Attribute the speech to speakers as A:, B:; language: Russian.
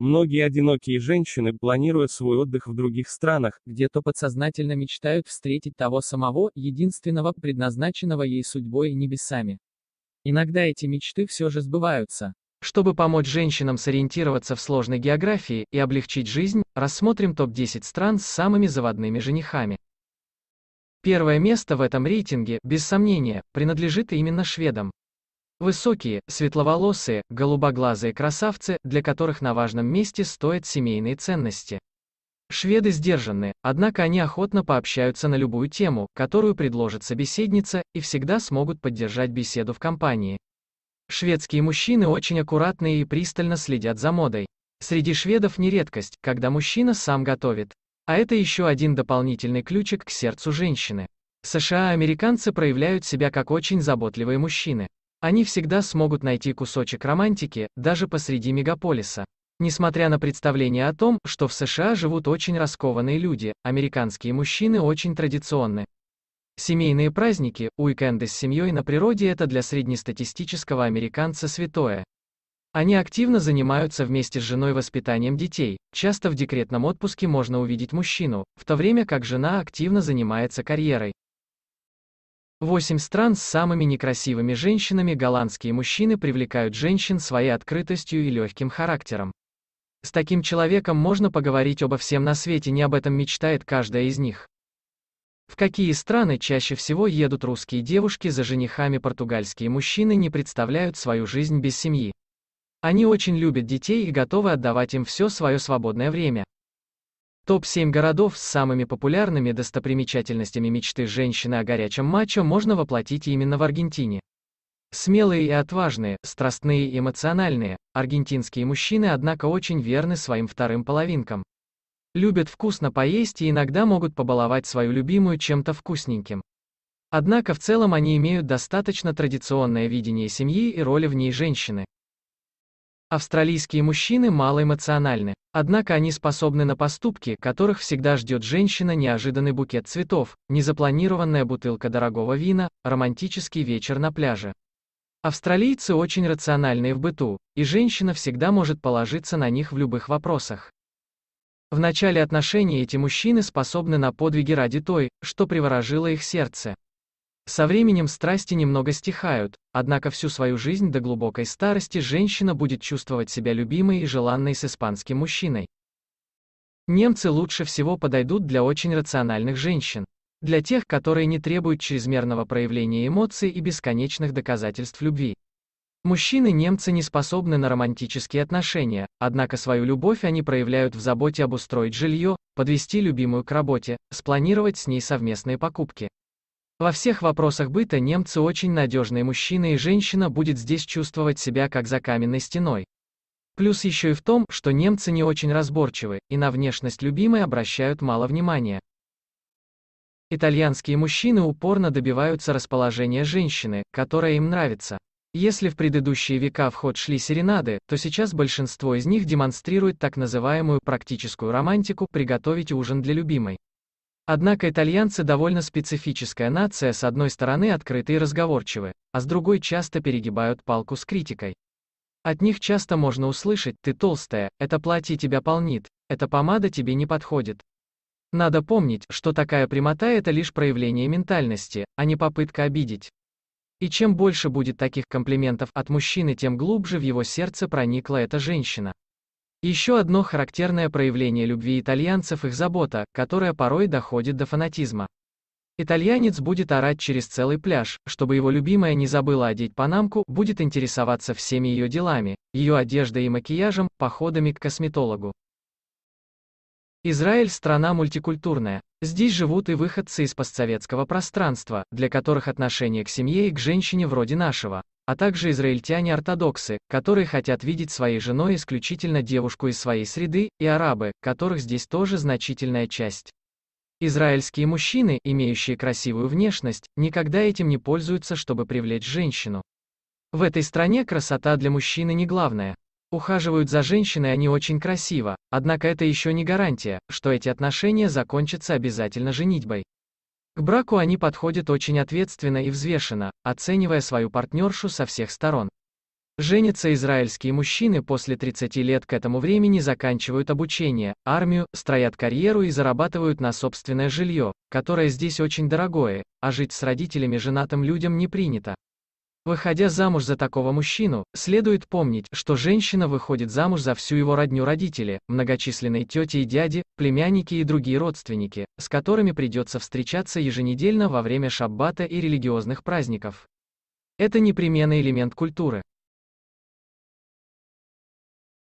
A: Многие одинокие женщины планируют свой отдых в других странах, где-то подсознательно мечтают встретить того самого, единственного, предназначенного ей судьбой и небесами. Иногда эти мечты все же сбываются. Чтобы помочь женщинам сориентироваться в сложной географии и облегчить жизнь, рассмотрим топ-10 стран с самыми заводными женихами. Первое место в этом рейтинге, без сомнения, принадлежит именно шведам. Высокие, светловолосые, голубоглазые красавцы, для которых на важном месте стоят семейные ценности. Шведы сдержанны, однако они охотно пообщаются на любую тему, которую предложит собеседница, и всегда смогут поддержать беседу в компании. Шведские мужчины очень аккуратные и пристально следят за модой. Среди шведов не редкость, когда мужчина сам готовит. А это еще один дополнительный ключик к сердцу женщины. США-американцы проявляют себя как очень заботливые мужчины. Они всегда смогут найти кусочек романтики, даже посреди мегаполиса. Несмотря на представление о том, что в США живут очень раскованные люди, американские мужчины очень традиционны. Семейные праздники, уикенды с семьей на природе – это для среднестатистического американца святое. Они активно занимаются вместе с женой воспитанием детей, часто в декретном отпуске можно увидеть мужчину, в то время как жена активно занимается карьерой. 8 стран с самыми некрасивыми женщинами голландские мужчины привлекают женщин своей открытостью и легким характером. С таким человеком можно поговорить обо всем на свете, не об этом мечтает каждая из них. В какие страны чаще всего едут русские девушки за женихами португальские мужчины не представляют свою жизнь без семьи. Они очень любят детей и готовы отдавать им все свое свободное время. Топ-7 городов с самыми популярными достопримечательностями мечты женщины о горячем матче можно воплотить именно в Аргентине. Смелые и отважные, страстные и эмоциональные, аргентинские мужчины, однако, очень верны своим вторым половинкам. Любят вкусно поесть и иногда могут побаловать свою любимую чем-то вкусненьким. Однако в целом они имеют достаточно традиционное видение семьи и роли в ней женщины. Австралийские мужчины малоэмоциональны, однако они способны на поступки, которых всегда ждет женщина неожиданный букет цветов, незапланированная бутылка дорогого вина, романтический вечер на пляже. Австралийцы очень рациональные в быту, и женщина всегда может положиться на них в любых вопросах. В начале отношений эти мужчины способны на подвиги ради той, что приворожило их сердце. Со временем страсти немного стихают, однако всю свою жизнь до глубокой старости женщина будет чувствовать себя любимой и желанной с испанским мужчиной. Немцы лучше всего подойдут для очень рациональных женщин. Для тех, которые не требуют чрезмерного проявления эмоций и бесконечных доказательств любви. Мужчины-немцы не способны на романтические отношения, однако свою любовь они проявляют в заботе обустроить жилье, подвести любимую к работе, спланировать с ней совместные покупки. Во всех вопросах быта немцы очень надежные мужчины и женщина будет здесь чувствовать себя как за каменной стеной. Плюс еще и в том, что немцы не очень разборчивы, и на внешность любимой обращают мало внимания. Итальянские мужчины упорно добиваются расположения женщины, которая им нравится. Если в предыдущие века в ход шли серенады, то сейчас большинство из них демонстрирует так называемую практическую романтику «приготовить ужин для любимой». Однако итальянцы довольно специфическая нация, с одной стороны открыты и разговорчивы, а с другой часто перегибают палку с критикой. От них часто можно услышать «ты толстая, это платье тебя полнит, эта помада тебе не подходит». Надо помнить, что такая прямота – это лишь проявление ментальности, а не попытка обидеть. И чем больше будет таких комплиментов от мужчины, тем глубже в его сердце проникла эта женщина. Еще одно характерное проявление любви итальянцев их забота, которая порой доходит до фанатизма. Итальянец будет орать через целый пляж, чтобы его любимая не забыла одеть панамку, будет интересоваться всеми ее делами, ее одеждой и макияжем, походами к косметологу. Израиль – страна мультикультурная. Здесь живут и выходцы из постсоветского пространства, для которых отношение к семье и к женщине вроде нашего, а также израильтяне-ортодоксы, которые хотят видеть своей женой исключительно девушку из своей среды, и арабы, которых здесь тоже значительная часть. Израильские мужчины, имеющие красивую внешность, никогда этим не пользуются, чтобы привлечь женщину. В этой стране красота для мужчины не главное. Ухаживают за женщиной они очень красиво, однако это еще не гарантия, что эти отношения закончатся обязательно женитьбой. К браку они подходят очень ответственно и взвешенно, оценивая свою партнершу со всех сторон. Женятся израильские мужчины после 30 лет к этому времени заканчивают обучение, армию, строят карьеру и зарабатывают на собственное жилье, которое здесь очень дорогое, а жить с родителями женатым людям не принято. Выходя замуж за такого мужчину, следует помнить, что женщина выходит замуж за всю его родню родители, многочисленные тети и дяди, племянники и другие родственники, с которыми придется встречаться еженедельно во время шаббата и религиозных праздников. Это непременный элемент культуры.